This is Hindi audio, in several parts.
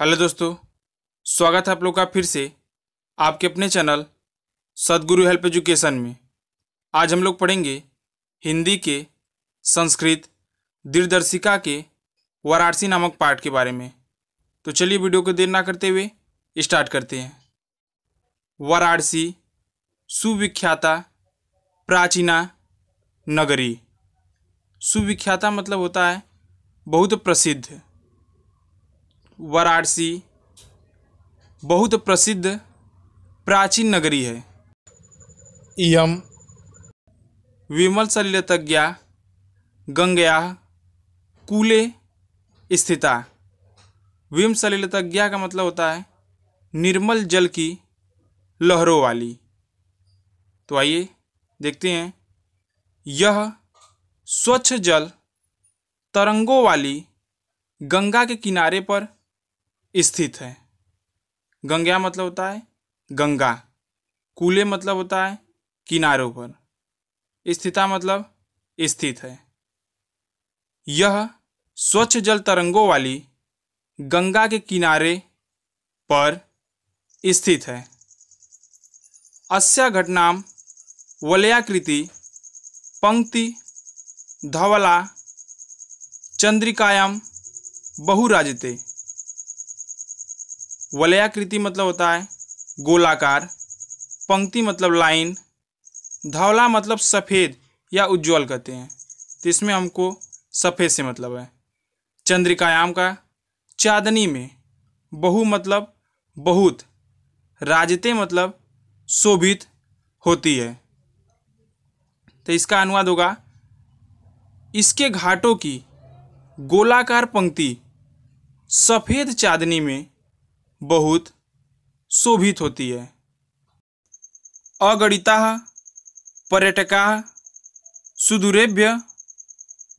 हेलो दोस्तों स्वागत है आप लोग का फिर से आपके अपने चैनल सदगुरु हेल्प एजुकेशन में आज हम लोग पढ़ेंगे हिंदी के संस्कृत दीर्दर्शिका के वाराणसी नामक पाठ के बारे में तो चलिए वीडियो को देर ना करते हुए स्टार्ट करते हैं वाराणसी सुविख्याता प्राचीना नगरी सुविख्याता मतलब होता है बहुत प्रसिद्ध वाराणसी बहुत प्रसिद्ध प्राचीन नगरी है इम विमल शल्यतज्ञा गंगया कूले स्थिता विम शल्यतज्ञा का मतलब होता है निर्मल जल की लहरों वाली तो आइए देखते हैं यह स्वच्छ जल तरंगों वाली गंगा के किनारे पर स्थित है गंगा मतलब होता है गंगा कूले मतलब होता है किनारों पर स्थिता मतलब स्थित है यह स्वच्छ जल तरंगों वाली गंगा के किनारे पर स्थित है अस्य घटनाम वलयाकृति पंक्ति धवला चंद्रिकायाम बहुराजते वलयाकृति मतलब होता है गोलाकार पंक्ति मतलब लाइन धवला मतलब सफ़ेद या उज्जवल कहते हैं तो इसमें हमको सफ़ेद से मतलब है चंद्रिकायाम का चांदनी में बहु मतलब बहुत राजते मतलब शोभित होती है तो इसका अनुवाद होगा इसके घाटों की गोलाकार पंक्ति सफ़ेद चांदनी में बहुत शोभित होती है अगणिता पर्यटका सुदूरेभ्य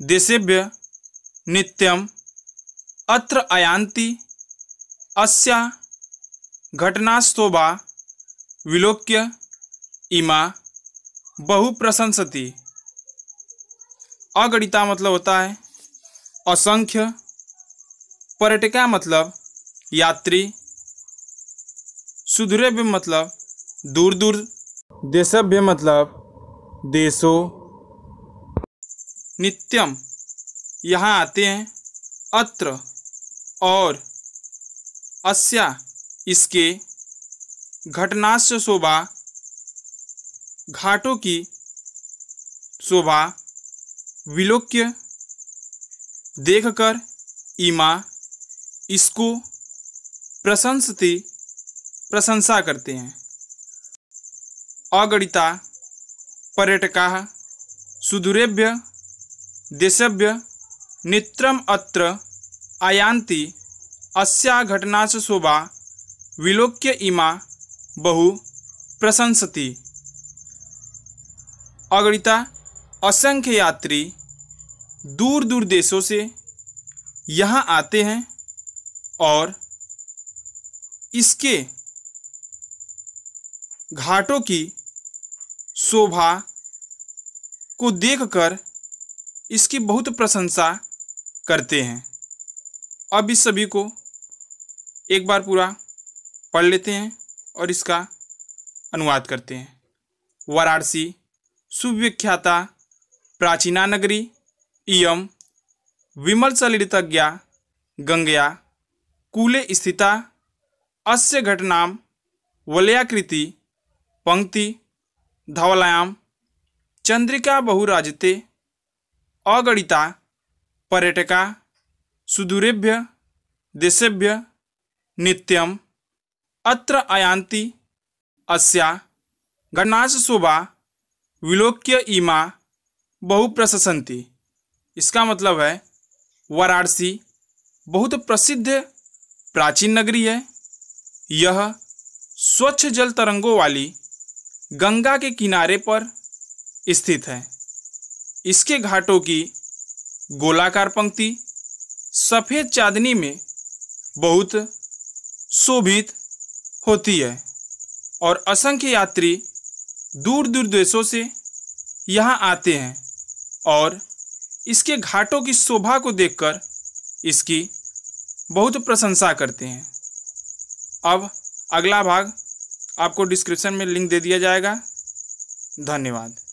देशेभ्य नित्यम अत्र अयांति अस्या घटनास्तोबा विलोक्य इमा बहु प्रशंसती अगणिता मतलब होता है असंख्य पर्यटका मतलब यात्री सुधरे भी मतलब दूर दूर देशभ्य भी मतलब देशों नित्यम यहाँ आते हैं अत्र और अस्या इसके घटनाश शोभा घाटों की शोभा विलोक्य देखकर इमा इसको प्रशंसती प्रशंसा करते हैं अगणिता पर्यटका सुदूरेभ्य देशभ्य नित्रम अत्र आयांति अस्या से शोभा विलोक्य इमा बहु प्रशंसति अगणिता असंख्य यात्री दूर दूर देशों से यहाँ आते हैं और इसके घाटों की शोभा को देखकर इसकी बहुत प्रशंसा करते हैं अब इस सभी को एक बार पूरा पढ़ लेते हैं और इसका अनुवाद करते हैं वाराणसी सुविख्याता प्राचीना नगरी इम विमल सलितज्ञा गंगया कूले स्थिता अस्य घटना वलयाकृति पंक्ति धवलायाम चंद्रिका बहुराजते अगणिता पर्यटका सुदूरेभ्य देशेभ्य नित्यम अत्र अयांति अस्या गणनाश शोभा विलोक्य इमा बहु प्रशसंती इसका मतलब है वाराणसी बहुत प्रसिद्ध प्राचीन नगरी है यह स्वच्छ जल तरंगों वाली गंगा के किनारे पर स्थित है इसके घाटों की गोलाकार पंक्ति सफ़ेद चांदनी में बहुत शोभित होती है और असंख्य यात्री दूर दूर देशों से यहाँ आते हैं और इसके घाटों की शोभा को देखकर इसकी बहुत प्रशंसा करते हैं अब अगला भाग आपको डिस्क्रिप्शन में लिंक दे दिया जाएगा धन्यवाद